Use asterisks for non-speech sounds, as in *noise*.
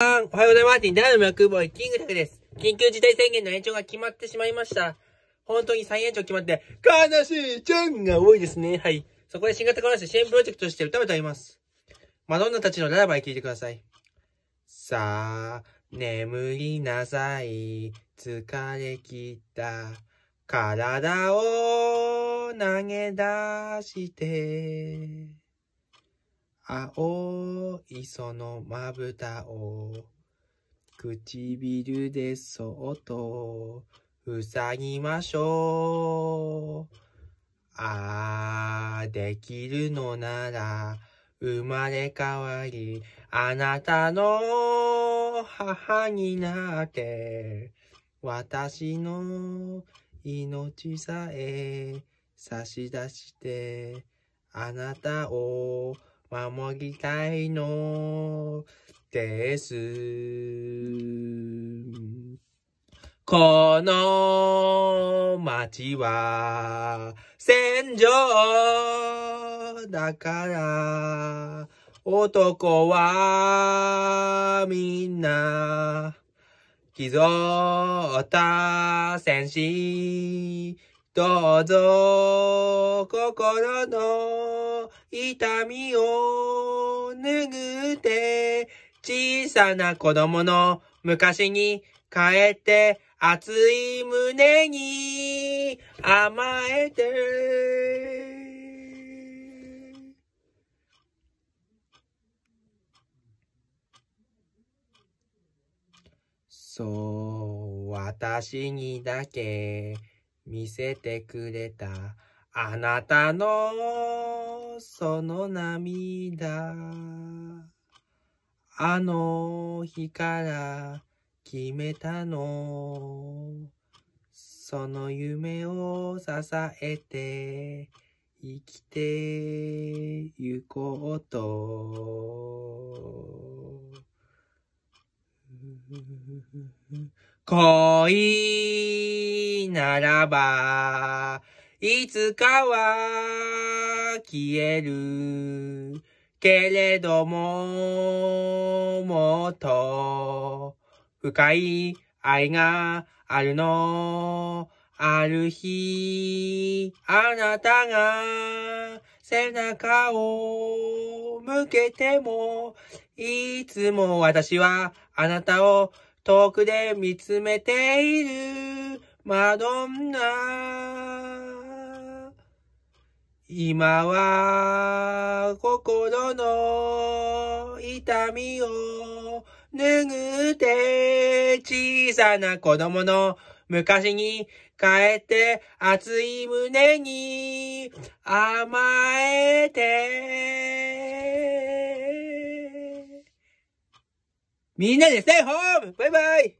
おはようございます。ダウンクボーイ、キングタクです。緊急事態宣言の延長が決まってしまいました。本当に再延長決まって、悲しいちゃんが多いですね。はい。そこで新型コロナ支援プロジェクトとして歌を歌います。マドンナたちのララバイいてください。さあ、眠りなさい。疲れきった。体を投げ出して。青いそのまぶたを唇でそっと塞ぎましょう。ああ、できるのなら生まれ変わりあなたの母になって私の命さえ差し出してあなたを守りたいのです。この街は戦場だから男はみんな寄贈った戦士どうぞ心の痛みを拭って、小さな子供の昔に帰って熱い胸に甘えて。そう、私にだけ見せてくれたあなたのその涙あの日から決めたのその夢を支えて生きてゆこうと *laughs* 恋ならばいつかは消える。けれども、もっと深い愛があるの。ある日、あなたが背中を向けても、いつも私はあなたを遠くで見つめている。マドンナ今は心の痛みを拭って小さな子供の昔に帰って熱い胸に甘えてみんなでステイホームバイバイ